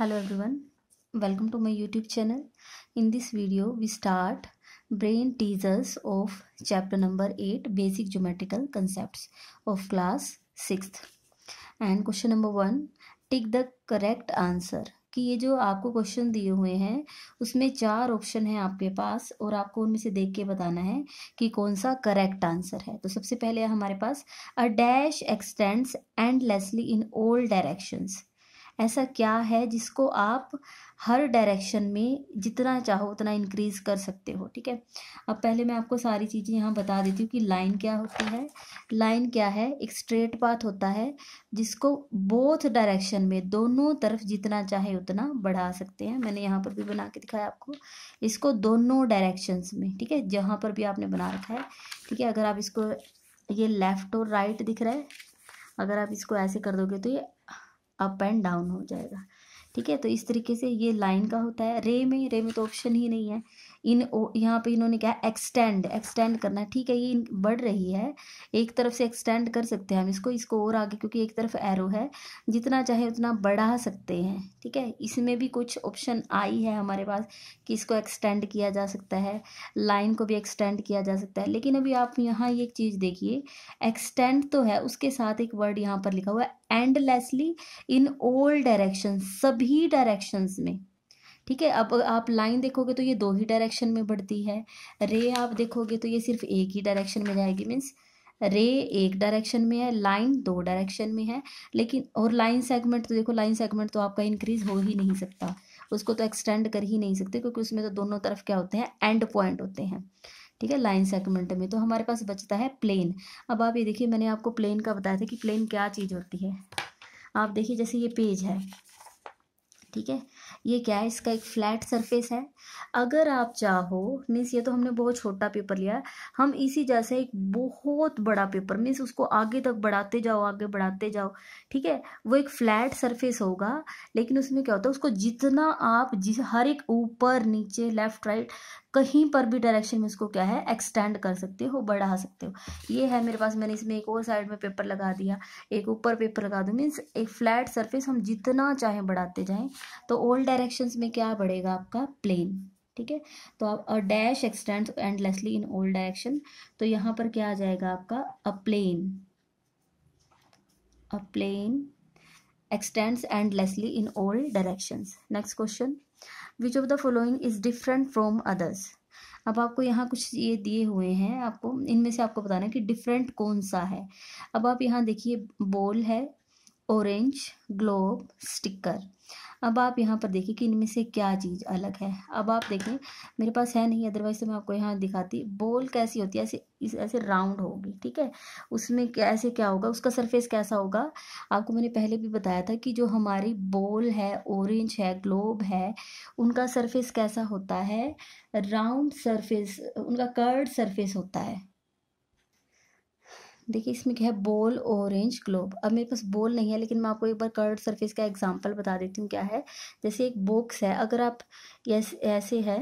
hello everyone welcome to my youtube channel in this video we start brain teasers of chapter number 8 basic geometrical concepts of class 6th and question number 1 tick the correct answer कि ये जो आपको question दिए हुए हैं उसमें चार option है आपके पास और आपको उनमें से देख के बताना है कि कौन सा करेक्ट आंसर है तो सबसे पहले हमारे पास a dash extends endlessly in all directions ऐसा क्या है जिसको आप हर डायरेक्शन में जितना चाहो उतना इंक्रीज कर सकते हो ठीक है अब पहले मैं आपको सारी चीज़ें यहाँ बता देती हूँ कि लाइन क्या होती है लाइन क्या है एक स्ट्रेट पाथ होता है जिसको बोथ डायरेक्शन में दोनों तरफ जितना चाहे उतना बढ़ा सकते हैं मैंने यहाँ पर भी बना के दिखाया आपको इसको दोनों डायरेक्शन में ठीक है जहाँ पर भी आपने बना रखा है ठीक है अगर आप इसको ये लेफ़्ट और राइट दिख रहा है अगर आप इसको ऐसे कर दोगे तो ये अप एंड डाउन हो जाएगा ठीक है तो इस तरीके से ये लाइन का होता है रे में रे में तो ऑप्शन ही नहीं है इन यहाँ पे इन्होंने क्या एक्सटेंड एक्सटेंड करना ठीक है ये बढ़ रही है एक तरफ से एक्सटेंड कर सकते हैं हम इसको इसको और आगे क्योंकि एक तरफ एरो है जितना चाहे उतना बढ़ा सकते हैं ठीक है इसमें भी कुछ ऑप्शन आई है हमारे पास कि इसको एक्सटेंड किया जा सकता है लाइन को भी एक्सटेंड किया जा सकता है लेकिन अभी आप यहाँ ये एक चीज़ देखिए एक्सटेंड तो है उसके साथ एक वर्ड यहाँ पर लिखा हुआ है एंडलेसली इन ऑल डायरेक्शन सभी डायरेक्शंस में ठीक है अब आप लाइन देखोगे तो ये दो ही डायरेक्शन में बढ़ती है रे आप देखोगे तो ये सिर्फ एक ही डायरेक्शन में जाएगी मीन्स रे एक डायरेक्शन में है लाइन दो डायरेक्शन में है लेकिन और लाइन सेगमेंट तो देखो लाइन सेगमेंट तो आपका इंक्रीज हो ही नहीं सकता उसको तो एक्सटेंड कर ही नहीं सकते क्योंकि उसमें तो दोनों तरफ क्या होते हैं एंड पॉइंट होते हैं ठीक है लाइन सेगमेंट में तो हमारे पास बचता है प्लेन अब आप ये देखिए मैंने आपको प्लेन का बताया था कि प्लेन क्या चीज़ होती है आप देखिए जैसे ये पेज है ठीक है ये क्या है इसका एक फ्लैट सरफेस है अगर आप चाहो मीन्स ये तो हमने बहुत छोटा पेपर लिया हम इसी जैसे एक बहुत बड़ा पेपर मीन्स उसको आगे तक बढ़ाते जाओ आगे बढ़ाते जाओ ठीक है वो एक फ्लैट सरफेस होगा लेकिन उसमें क्या होता है उसको जितना आप जिस हर एक ऊपर नीचे लेफ्ट राइट कहीं पर भी डायरेक्शन में उसको क्या है एक्सटेंड कर सकते हो बढ़ा सकते हो ये है मेरे पास मैंने इसमें एक और साइड में पेपर लगा दिया एक ऊपर पेपर लगा दो मीन्स एक फ्लैट सरफेस हम जितना चाहें बढ़ाते जाएं तो ओल्ड ऑल डायरेक्शंस में क्या बढ़ेगा आपका प्लेन ठीक है तो आप a dash extend endlessly in all direction तो यहां पर क्या आ जाएगा आपका a plane a plane extends endlessly in all directions next question which of the following is different from others अब आपको यहाँ कुछ ये दिए हुए हैं आपको इनमें से आपको बताना है कि डिफरेंट कौन सा है अब आप यहाँ देखिए बॉल है ऑरेंज ग्लोब स्टिकर अब आप यहाँ पर देखिए कि इनमें से क्या चीज़ अलग है अब आप देखें मेरे पास है नहीं अदरवाइज तो मैं आपको यहाँ दिखाती बोल कैसी होती है ऐसे इस ऐसे राउंड होगी ठीक है उसमें कैसे क्या होगा उसका सरफेस कैसा होगा आपको मैंने पहले भी बताया था कि जो हमारी बोल है ऑरेंज है ग्लोब है उनका सरफेस कैसा होता है राउंड सरफेस उनका कर्ड सरफेस होता है देखिए इसमें क्या है बोल ऑरेंज ग्लोब अब मेरे पास बोल नहीं है लेकिन मैं आपको एक बार कर्ड सरफेस का एग्जांपल बता देती हूँ क्या है जैसे एक बॉक्स है अगर आप ऐसे है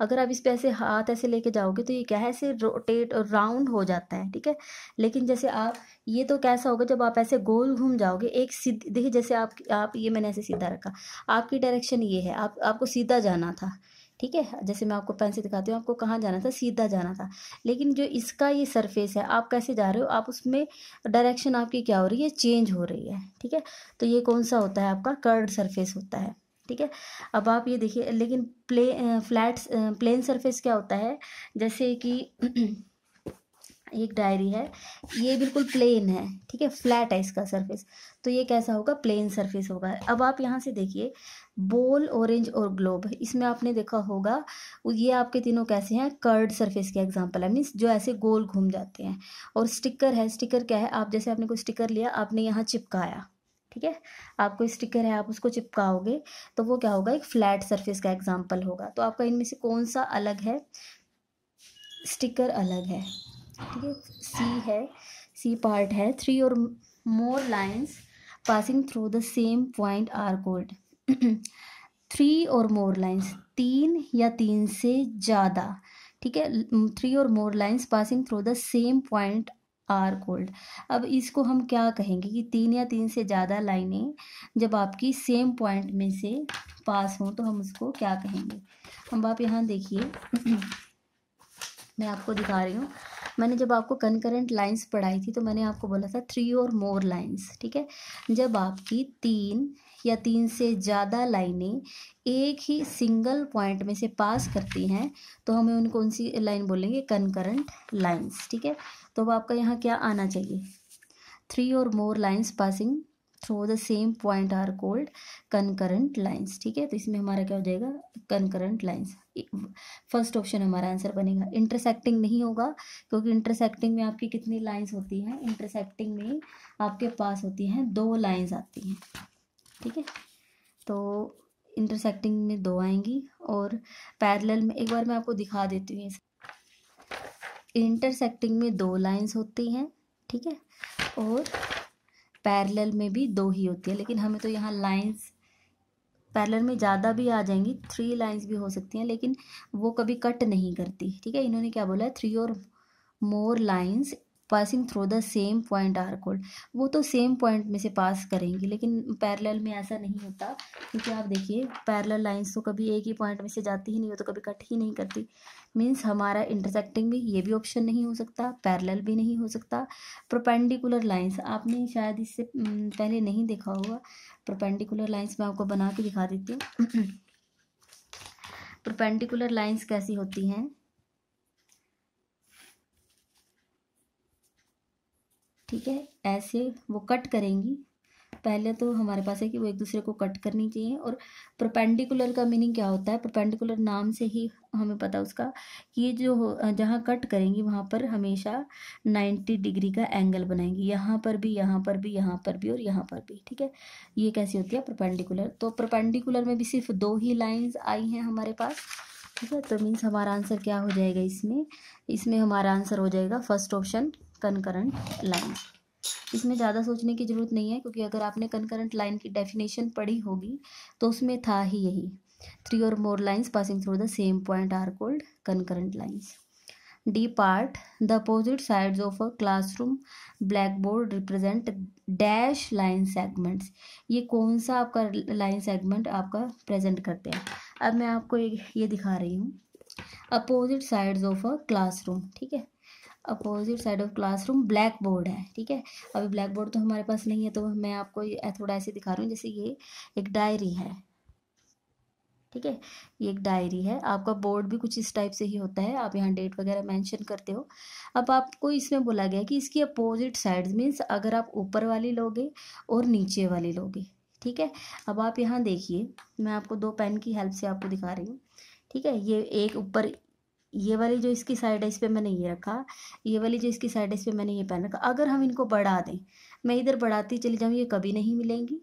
अगर आप इस पर ऐसे हाथ ऐसे लेके जाओगे तो ये क्या है ऐसे रोटेट और राउंड हो जाता है ठीक है लेकिन जैसे आप ये तो कैसा होगा जब आप ऐसे गोल घूम जाओगे एक देखिए जैसे आप आप ये मैंने ऐसे सीधा रखा आपकी डायरेक्शन ये है आप आपको सीधा जाना था ठीक है जैसे मैं आपको पेन से दिखाती हूँ आपको कहाँ जाना था सीधा जाना था लेकिन जो इसका ये सरफेस है आप कैसे जा रहे हो आप उसमें डायरेक्शन आपकी क्या हो रही है चेंज हो रही है ठीक है तो ये कौन सा होता है आपका कर्ड सरफेस होता है ठीक है अब आप ये देखिए लेकिन प्ले फ्लैट प्लेन सरफेस क्या होता है जैसे कि एक डायरी है ये बिल्कुल प्लेन है ठीक है फ्लैट है इसका सरफेस तो ये कैसा होगा प्लेन सरफेस होगा अब आप यहाँ से देखिए बोल ऑरेंज और ग्लोब इसमें आपने देखा होगा ये आपके तीनों कैसे हैं कर्ड सरफेस के एग्जांपल है मीन्स जो ऐसे गोल घूम जाते हैं और स्टिकर है स्टिकर क्या है आप जैसे आपने कोई स्टिकर लिया आपने यहाँ चिपकाया ठीक है आपको स्टिकर है आप उसको चिपकाओगे तो वो क्या होगा एक फ्लैट सर्फेस का एग्जाम्पल होगा तो आपका इनमें से कौन सा अलग है स्टिकर अलग है ठीक है सी है सी पार्ट है three or more lines passing through the same point are called three or more lines तीन या तीन से ज़्यादा ठीक है three or more lines passing through the same point are called अब इसको हम क्या कहेंगे कि तीन या तीन से ज़्यादा लाइनें जब आपकी सेम पॉइंट में से पास हों तो हम उसको क्या कहेंगे हम आप यहाँ देखिए मैं आपको दिखा रही हूँ मैंने जब आपको कनकरेंट लाइन्स पढ़ाई थी तो मैंने आपको बोला था थ्री और मोर लाइन्स ठीक है जब आपकी तीन या तीन से ज़्यादा लाइनें एक ही सिंगल पॉइंट में से पास करती हैं तो हमें उन कौन सी लाइन बोलेंगे कनकरेंट लाइन्स ठीक है तो अब आपका यहाँ क्या आना चाहिए three or more lines passing through the same point are called concurrent lines ठीक है तो इसमें हमारा क्या हो जाएगा कनकरंट लाइन्स फर्स्ट ऑप्शन हमारा आंसर बनेगा इंटरसेक्टिंग नहीं होगा क्योंकि इंटरसेक्टिंग में आपकी कितनी लाइन्स होती हैं इंटरसेक्टिंग में आपके पास होती हैं दो लाइन्स आती हैं ठीक है तो इंटरसेक्टिंग में दो आएंगी और पैरेलल में एक बार मैं आपको दिखा देती हूँ इंटरसेक्टिंग में दो लाइन्स होती हैं ठीक है और पैरेलल में भी दो ही होती है लेकिन हमें तो यहाँ लाइंस पैरेलल में ज़्यादा भी आ जाएंगी थ्री लाइंस भी हो सकती हैं लेकिन वो कभी कट नहीं करती ठीक है इन्होंने क्या बोला है three or more lines passing through the same point are called वो तो सेम पॉइंट में से पास करेंगे लेकिन पैरेलल में ऐसा नहीं होता क्योंकि आप देखिए पैरेलल लाइंस तो कभी एक ही पॉइंट में से जाती ही नहीं हो तो कभी कट ही नहीं करती मीन्स हमारा इंटरसेक्टिंग भी ये भी ऑप्शन नहीं हो सकता पैरेलल भी नहीं हो सकता प्रोपेंडिकुलर लाइन्स आपने शायद इससे हम्म, पहले नहीं देखा होगा प्रोपेंडिकुलर लाइन्स मैं आपको बना के दिखा देती हूँ प्रोपेंडिकुलर लाइन्स कैसी होती हैं ठीक है ऐसे वो कट करेंगी पहले तो हमारे पास है कि वो एक दूसरे को कट करनी चाहिए और प्रपेंडिकुलर का मीनिंग क्या होता है प्रपेंडिकुलर नाम से ही हमें पता उसका कि ये जो जहाँ कट करेंगी वहाँ पर हमेशा 90 डिग्री का एंगल बनाएंगी यहाँ पर भी यहाँ पर भी यहाँ पर भी और यहाँ पर भी ठीक है ये कैसी होती है प्रपेंडिकुलर तो प्रपेंडिकुलर में भी सिर्फ दो ही लाइन्स आई हैं हमारे पास ठीक है तो मीन्स हमारा आंसर क्या हो जाएगा इसमें इसमें हमारा आंसर हो जाएगा फर्स्ट ऑप्शन कनकरंट लाइन इसमें ज़्यादा सोचने की ज़रूरत नहीं है क्योंकि अगर आपने कनकरंट लाइन की डेफिनेशन पढ़ी होगी तो उसमें था ही यही three or more lines passing through the same point are called concurrent lines D part the opposite sides of a classroom blackboard represent dash line segments ये कौन सा आपका लाइन सेगमेंट आपका प्रेजेंट करते हैं अब मैं आपको ये दिखा रही हूँ opposite sides of a classroom ठीक है opposite side of classroom blackboard है ठीक है अभी ब्लैक बोर्ड तो हमारे पास नहीं है तो मैं आपको थोड़ा ऐसे दिखा रहा हूँ जैसे ये एक डायरी है ठीक है ये एक डायरी है आपका बोर्ड भी कुछ इस टाइप से ही होता है आप यहाँ डेट वगैरह मेंशन करते हो अब आपको इसमें बोला गया कि इसकी अपोजिट साइड मीन्स अगर आप ऊपर वाली लोगे और नीचे वाली लोगे ठीक है अब आप यहाँ देखिए मैं आपको दो पेन की हेल्प से आपको दिखा रही हूँ ठीक है ये एक ऊपर ये वाली जो इसकी साइड है इस पर मैंने ये रखा ये वाली जो इसकी साइड है इस पर मैंने ये पेन रखा अगर हम इनको बढ़ा दें मैं इधर बढ़ाती चली जाऊँ ये कभी नहीं मिलेंगी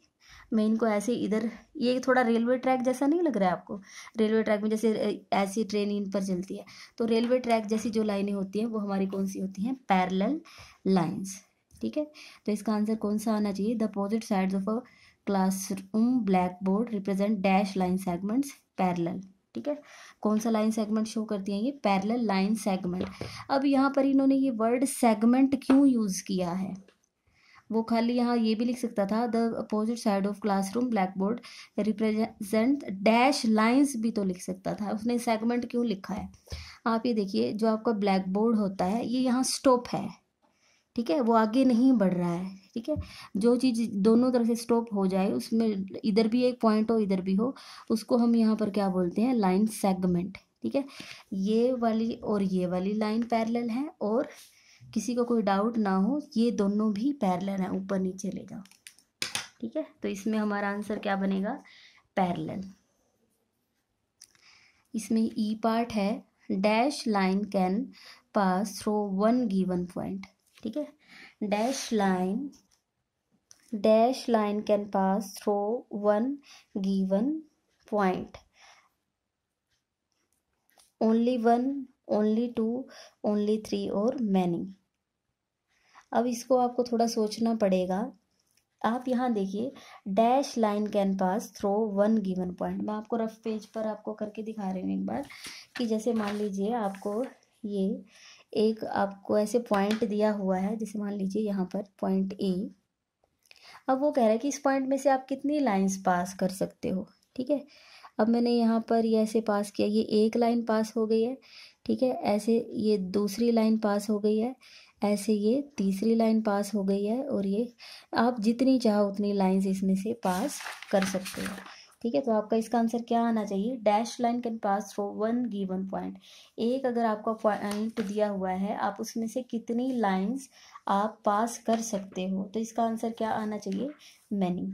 मैं इनको ऐसे इधर ये थोड़ा रेलवे ट्रैक जैसा नहीं लग रहा है आपको रेलवे ट्रैक में जैसे ऐसी ट्रेन इन पर चलती है तो रेलवे ट्रैक जैसी जो लाइनें होती हैं वो हमारी कौन सी होती हैं पैरल लाइन्स ठीक है तो इसका आंसर कौन सा आना चाहिए the opposite sides of a classroom blackboard represent dash line segments parallel ठीक है कौन सा लाइन सेगमेंट शो करती दिया ये पैरल लाइन सेगमेंट अब यहाँ पर इन्होंने ये वर्ड सेगमेंट क्यों यूज़ किया है वो खाली यहाँ ये भी लिख सकता था the opposite side of classroom blackboard represent dash lines भी तो लिख सकता था उसने सेगमेंट क्यों लिखा है आप ये देखिए जो आपका ब्लैक बोर्ड होता है ये यहाँ स्टॉप है ठीक है वो आगे नहीं बढ़ रहा है ठीक है जो चीज़ दोनों तरफ से स्टॉप हो जाए उसमें इधर भी एक पॉइंट हो इधर भी हो उसको हम यहाँ पर क्या बोलते हैं लाइन सेगमेंट ठीक है ये वाली और ये वाली लाइन पैरेलल है और किसी को कोई डाउट ना हो ये दोनों भी पैरेलल हैं ऊपर नीचे ले जाओ ठीक है तो इसमें हमारा आंसर क्या बनेगा पैरेलल इसमें ई e पार्ट है dash line can pass through one given point ठीक है dash line dash line can pass through one given point only one only two only three or many अब इसको आपको थोड़ा सोचना पड़ेगा आप यहाँ देखिए dash line can pass through one given point मैं आपको रफ पेज पर आपको करके दिखा रही हूँ एक बार कि जैसे मान लीजिए आपको ये एक आपको ऐसे पॉइंट दिया हुआ है जैसे मान लीजिए यहाँ पर पॉइंट ए अब वो कह रहा है कि इस पॉइंट में से आप कितनी लाइंस पास कर सकते हो ठीक है अब मैंने यहाँ पर ये ऐसे पास किया ये एक लाइन पास हो गई है ठीक है ऐसे ये दूसरी लाइन पास हो गई है ऐसे ये तीसरी लाइन पास हो गई है और ये आप जितनी चाहो उतनी लाइंस इसमें से पास कर सकते हो ठीक है तो आपका इसका आंसर क्या आना चाहिए dash line can pass for one given point एक अगर आपका पॉइंट दिया हुआ है आप उसमें से कितनी लाइंस आप पास कर सकते हो तो इसका आंसर क्या आना चाहिए मैनी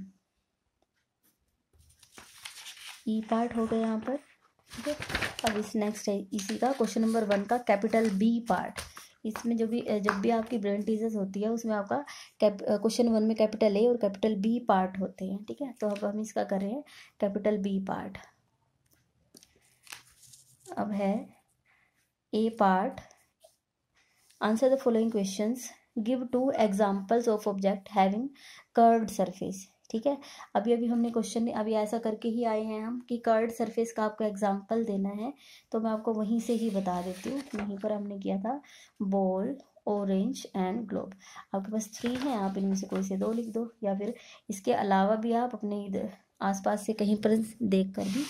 ई पार्ट हो गया यहाँ पर ठीक है अब इस नेक्स्ट है इसी का क्वेश्चन नंबर वन का कैपिटल बी पार्ट इसमें जो भी जब भी आपकी ब्रेन टीजेस होती है उसमें आपका क्वेश्चन वन में कैपिटल ए और कैपिटल बी पार्ट होते हैं ठीक है तो अब हम इसका कर रहे हैं कैपिटल बी पार्ट अब है A part answer the following questions give two examples of object having curved surface ठीक है अभी अभी हमने क्वेश्चन अभी ऐसा करके ही आए हैं हम कि कर्ड सरफेस का आपको एग्जाम्पल देना है तो मैं आपको वहीं से ही बता देती हूँ वहीं पर हमने किया था बॉल ऑरेंज एंड ग्लोब आपके पास थ्री हैं आप इनमें से कोई से दो लिख दो या फिर इसके अलावा भी आप अपने इधर आसपास से कहीं पर देख कर भी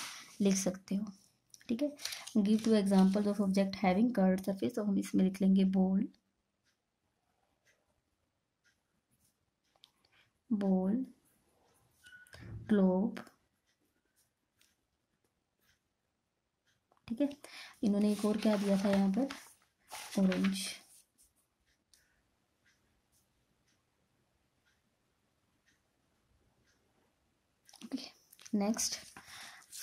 लिख सकते हो ठीक है give two example of object having curved surface तो हम इसमें लिख लेंगे बोल बोल ग्लोब ठीक है इन्होंने एक और क्या दिया था यहाँ पर orange next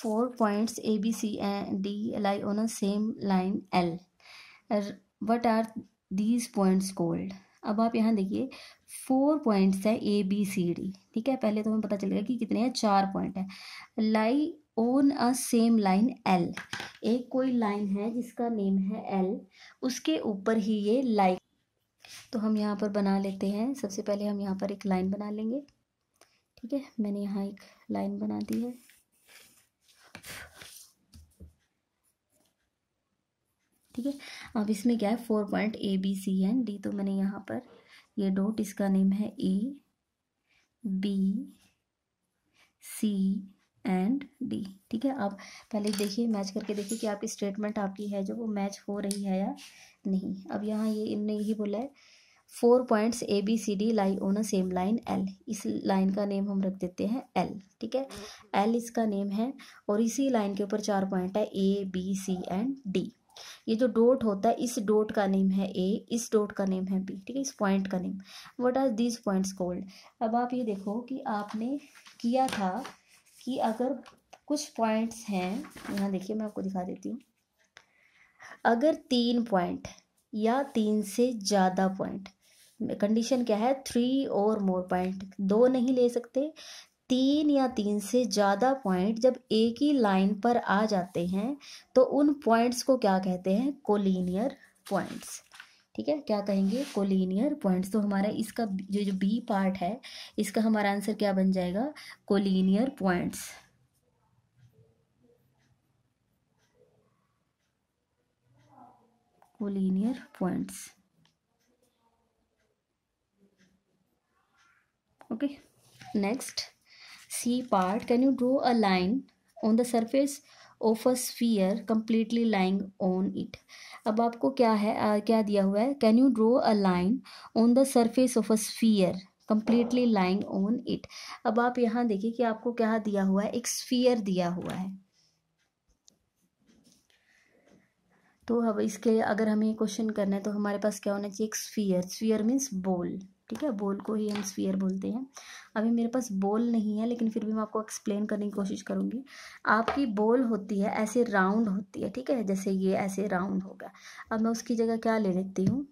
four points A B C and D lie on a same line L what are these points called अब आप यहाँ देखिए फोर पॉइंट्स है ए बी सी डी ठीक है पहले तो हमें पता चलेगा कि कितने हैं चार पॉइंट है lie on a same line L एक कोई लाइन है जिसका नेम है एल उसके ऊपर ही ये लाइक तो हम यहाँ पर बना लेते हैं सबसे पहले हम यहाँ पर एक लाइन बना लेंगे ठीक है मैंने यहाँ एक लाइन बना दी है ठीक है अब इसमें क्या है four point A B C and D तो मैंने यहाँ पर ये डॉट इसका नेम है A B C and D ठीक है आप पहले देखिए मैच करके देखिए कि आपकी स्टेटमेंट आपकी है जो वो मैच हो रही है या नहीं अब यहाँ ये इनने यही बोला है four points A B C D lie on a same line L इस लाइन का नेम हम रख देते हैं एल ठीक है एल इसका नेम है और इसी लाइन के ऊपर चार पॉइंट है A B C and D ये जो डोट होता है इस डोट का नेम है ए इस डोट का नेम है बी ठीक है इस पॉइंट का name what are these points called अब आप ये देखो कि आपने किया था कि अगर कुछ पॉइंट्स हैं यहाँ देखिए मैं आपको दिखा देती हूँ अगर तीन पॉइंट या तीन से ज़्यादा पॉइंट कंडीशन क्या है थ्री और मोर पॉइंट दो नहीं ले सकते तीन या तीन से ज़्यादा पॉइंट जब एक ही लाइन पर आ जाते हैं तो उन पॉइंट्स को क्या कहते हैं कोलिनियर पॉइंट्स ठीक है क्या कहेंगे कोलिनियर पॉइंट्स तो हमारा इसका जो जो बी पार्ट है इसका हमारा आंसर क्या बन जाएगा collinear points collinear points okay next C part, can you draw a line on the surface of a sphere completely lying on it? अब आपको क्या है आ, क्या दिया हुआ है can you draw a line on the surface of a sphere completely lying on it अब आप यहाँ देखिए कि आपको क्या दिया हुआ है एक स्फीयर दिया हुआ है तो अब इसके अगर हमें क्वेश्चन करना है तो हमारे पास क्या होना चाहिए एक स्फीयर स्फीयर मीन्स बोल ठीक है बोल को ही हम स्फीयर बोलते हैं अभी मेरे पास बोल नहीं है लेकिन फिर भी मैं आपको एक्सप्लेन करने की कोशिश करूँगी आपकी बोल होती है ऐसे राउंड होती है ठीक है जैसे ये ऐसे राउंड होगा अब मैं उसकी जगह क्या ले लेती हूँ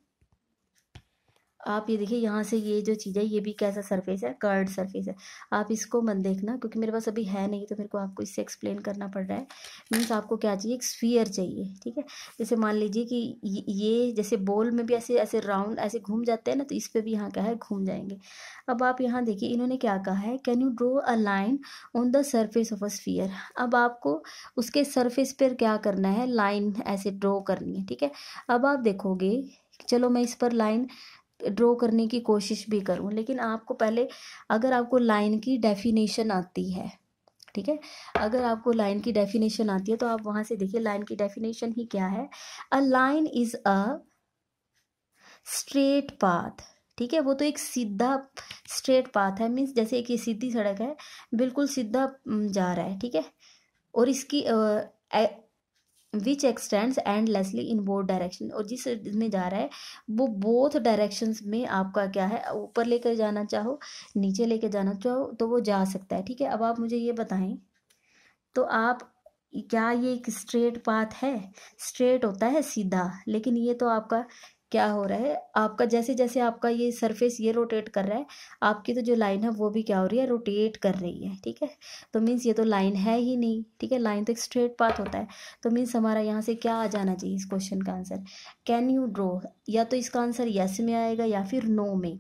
आप ये देखिए यहाँ से ये जो चीज़ है ये भी कैसा सरफेस है कर्ड सरफेस है आप इसको मत देखना क्योंकि मेरे पास अभी है नहीं तो मेरे को आपको इससे एक्सप्लेन करना पड़ रहा है मीन्स आपको क्या चाहिए एक स्फीयर चाहिए ठीक है जैसे मान लीजिए कि ये जैसे बॉल में भी ऐसे ऐसे राउंड ऐसे घूम जाते हैं ना तो इस पर भी यहाँ क्या है घूम जाएंगे अब आप यहाँ देखिए इन्होंने क्या कहा है can you draw a line on the surface of a sphere अब आपको उसके सर्फेस पर क्या करना है लाइन ऐसे ड्रॉ करनी है ठीक है अब आप देखोगे चलो मैं इस पर लाइन ड्रॉ करने की कोशिश भी करूँ लेकिन आपको पहले अगर आपको लाइन की डेफिनेशन आती है ठीक है अगर आपको लाइन की डेफिनेशन आती है तो आप वहां से देखिए लाइन की डेफिनेशन ही क्या है a line is a straight path ठीक है वो तो एक सीधा स्ट्रेट पाथ है मीन्स जैसे एक सीधी सड़क है बिल्कुल सीधा जा रहा है ठीक है और इसकी which extends endlessly in both direction और जिस में जा रहा है वो बोथ डायरेक्शंस में आपका क्या है ऊपर लेकर जाना चाहो नीचे लेकर जाना चाहो तो वो जा सकता है ठीक है अब आप मुझे ये बताएं तो आप क्या ये एक स्ट्रेट पाथ है स्ट्रेट होता है सीधा लेकिन ये तो आपका क्या हो रहा है आपका जैसे जैसे आपका ये सरफेस ये रोटेट कर रहा है आपकी तो जो लाइन है वो भी क्या हो रही है रोटेट कर रही है ठीक है तो मीन्स ये तो लाइन है ही नहीं ठीक है लाइन तो एक स्ट्रेट पाथ होता है तो मीन्स हमारा यहाँ से क्या आ जाना चाहिए इस क्वेश्चन का आंसर कैन यू ड्रॉ या तो इसका आंसर येस में आएगा या फिर नो में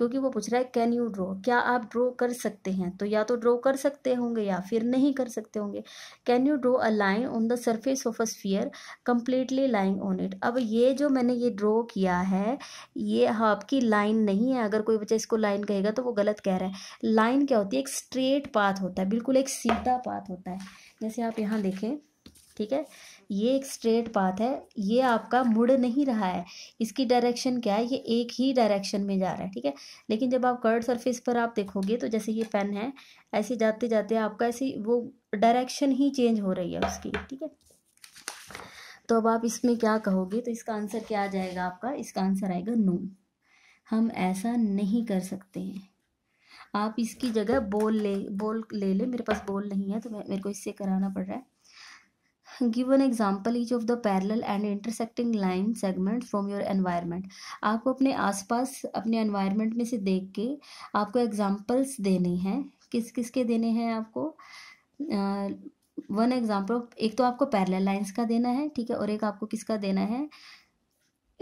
क्योंकि वो पूछ रहा है कैन यू ड्रॉ क्या आप ड्रॉ कर सकते हैं तो या तो ड्रॉ कर सकते होंगे या फिर नहीं कर सकते होंगे can you draw a line on the surface of a sphere completely lying on it अब ये जो मैंने ये ड्रॉ किया है ये आपकी लाइन नहीं है अगर कोई बच्चा इसको लाइन कहेगा तो वो गलत कह रहा है लाइन क्या होती है एक स्ट्रेट पाथ होता है बिल्कुल एक सीधा पाथ होता है जैसे आप यहाँ देखें ठीक है ये एक स्ट्रेट पाथ है ये आपका मुड़ नहीं रहा है इसकी डायरेक्शन क्या है ये एक ही डायरेक्शन में जा रहा है ठीक है लेकिन जब आप कर्ड सरफेस पर आप देखोगे तो जैसे ये पेन है ऐसे जाते जाते आपका ऐसी वो डायरेक्शन ही चेंज हो रही है उसकी ठीक है तो अब आप इसमें क्या कहोगे तो इसका आंसर क्या आ जाएगा आपका इसका आंसर आएगा नो हम ऐसा नहीं कर सकते हैं आप इसकी जगह बोल ले बोल ले ले मेरे पास बोल नहीं है तो मेरे को इससे कराना पड़ रहा है give an example each of the parallel and intersecting line segment from your environment आपको अपने आसपास अपने एनवायरमेंट में से देख के आपको एग्जाम्पल्स देने हैं किस किस के देने हैं आपको वन uh, एग्जाम्पल एक तो आपको पैरल लाइन्स का देना है ठीक है और एक आपको किसका देना है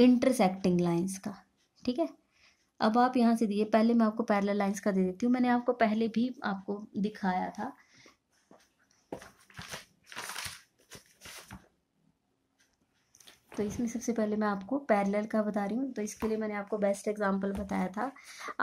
इंटरसेक्टिंग लाइन्स का ठीक है अब आप यहाँ से दिए पहले मैं आपको पैरल लाइन्स का दे देती हूँ मैंने आपको पहले भी आपको दिखाया था तो इसमें सबसे पहले मैं आपको पैरेलल का बता रही हूँ तो इसके लिए मैंने आपको बेस्ट एग्जांपल बताया था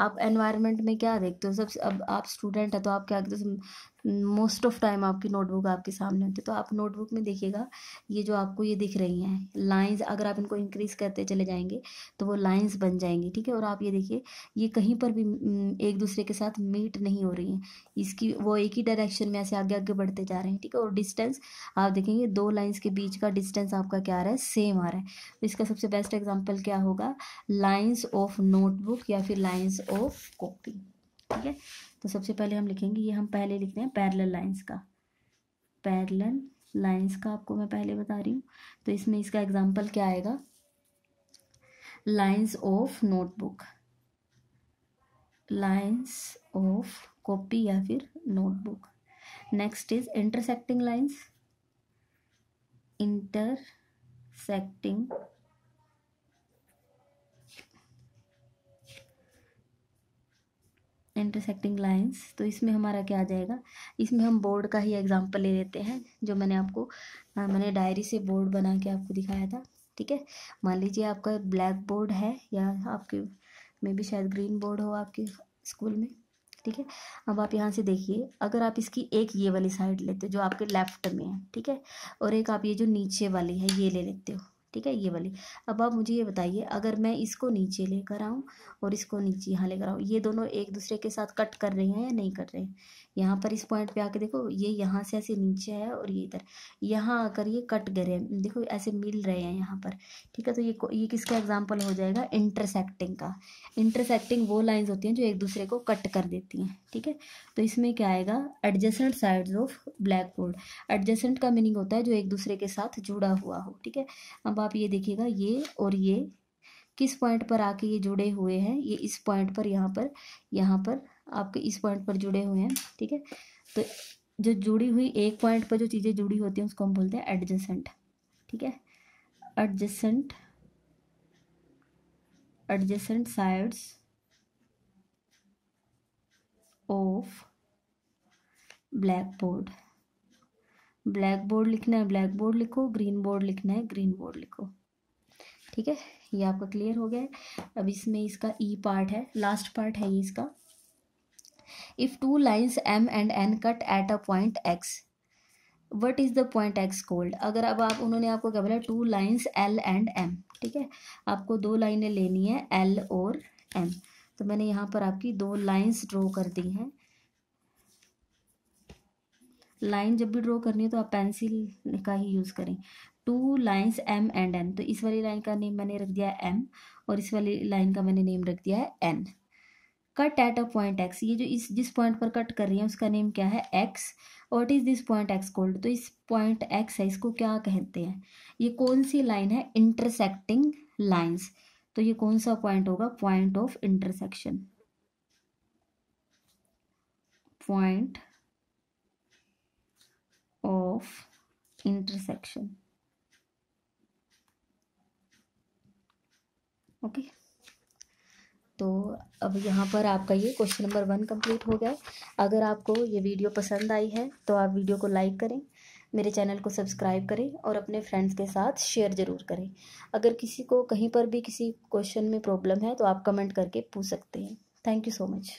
आप एनवायरनमेंट में क्या देखते हो सबसे अब आप स्टूडेंट है तो आप क्या देखते हो मोस्ट ऑफ टाइम आपकी नोटबुक आपके सामने होती है तो आप नोटबुक में देखिएगा ये जो आपको ये दिख रही हैं लाइंस अगर आप इनको इंक्रीज़ करते चले जाएंगे तो वो लाइंस बन जाएंगी ठीक है और आप ये देखिए ये कहीं पर भी हम्म, एक दूसरे के साथ मीट नहीं हो रही हैं इसकी वो एक ही डायरेक्शन में ऐसे आगे आगे बढ़ते जा रहे हैं ठीक है और डिस्टेंस आप देखेंगे दो लाइन्स के बीच का डिस्टेंस आपका क्या आ रहा है सेम आ रहा है तो इसका सबसे बेस्ट एग्जाम्पल क्या होगा लाइन्स ऑफ नोटबुक या फिर लाइन्स ऑफ कॉपी ठीक है तो सबसे पहले हम लिखेंगे ये हम पहले लिख रहे हैं पैरल लाइन्स का पैरल लाइन्स का आपको मैं पहले बता रही हूँ तो इसमें इसका एग्जाम्पल क्या आएगा lines of notebook lines of copy या फिर notebook next is intersecting lines intersecting intersecting lines तो इसमें हमारा क्या आ जाएगा इसमें हम बोर्ड का ही एग्जांपल ले लेते हैं जो मैंने आपको आ, मैंने डायरी से बोर्ड बना के आपको दिखाया था ठीक है मान लीजिए आपका ब्लैक बोर्ड है या आपके मे भी शायद ग्रीन बोर्ड हो आपके स्कूल में ठीक है अब आप यहाँ से देखिए अगर आप इसकी एक ये वाली साइड लेते हो जो आपके लेफ्ट में है ठीक है और एक आप ये जो नीचे वाली है ये ले लेते हो ठीक है ये वाली अब आप मुझे ये बताइए अगर मैं इसको नीचे लेकर आऊँ और इसको नीचे यहाँ लेकर आऊँ ये दोनों एक दूसरे के साथ कट कर रहे हैं या नहीं कर रहे हैं यहाँ पर इस पॉइंट पे आके देखो ये यहाँ से ऐसे नीचे है और ये इधर यहाँ आकर ये कट गए हैं देखो ऐसे मिल रहे हैं यहाँ पर ठीक है तो ये ये किसका एग्जाम्पल हो जाएगा इंटरसेक्टिंग का इंटरसेक्टिंग वो लाइंस होती हैं जो एक दूसरे को कट कर देती हैं ठीक है तो इसमें क्या आएगा adjacent sides of blackboard adjacent का मीनिंग होता है जो एक दूसरे के साथ जुड़ा हुआ हो ठीक है अब आप ये देखिएगा ये और ये किस पॉइंट पर आके ये जुड़े हुए हैं ये इस पॉइंट पर यहाँ पर यहाँ पर आपके इस पॉइंट पर जुड़े हुए हैं ठीक है तो जो जुड़ी हुई एक पॉइंट पर जो चीज़ें जुड़ी होती हैं उसको हम बोलते हैं एडजेसेंट ठीक है adjacent adjacent sides of blackboard लिखना है ब्लैक बोर्ड लिखो ग्रीन बोर्ड लिखना है ग्रीन बोर्ड लिखो ठीक है ये आपका क्लियर हो गया है अब इसमें इसका ई e पार्ट है लास्ट पार्ट है ये इसका if two lines M and N cut at a point X what is the point X called अगर अब आप उन्होंने आपको क्या बोला two lines L and M ठीक है आपको दो लाइनें लेनी है एल और एम तो मैंने यहाँ पर आपकी दो लाइन्स ड्रॉ कर दी हैं लाइन जब भी ड्रॉ करनी है तो आप पेंसिल का ही यूज़ करें two lines M and N तो इस वाली लाइन का नेम मैंने रख दिया है एम और इस वाली लाइन का मैंने नेम रख दिया है N cut at a point X ये जो इस जिस पॉइंट पर कट कर रही है उसका नेम क्या है X what is this point X called तो इस पॉइंट एक्स है इसको क्या कहते हैं ये कौन सी लाइन है इंटरसेक्टिंग लाइन्स तो ये कौन सा पॉइंट होगा point of intersection point of intersection okay तो अब यहाँ पर आपका ये क्वेश्चन नंबर वन कंप्लीट हो गया अगर आपको ये वीडियो पसंद आई है तो आप वीडियो को लाइक करें मेरे चैनल को सब्सक्राइब करें और अपने फ्रेंड्स के साथ शेयर ज़रूर करें अगर किसी को कहीं पर भी किसी क्वेश्चन में प्रॉब्लम है तो आप कमेंट करके पूछ सकते हैं थैंक यू सो मच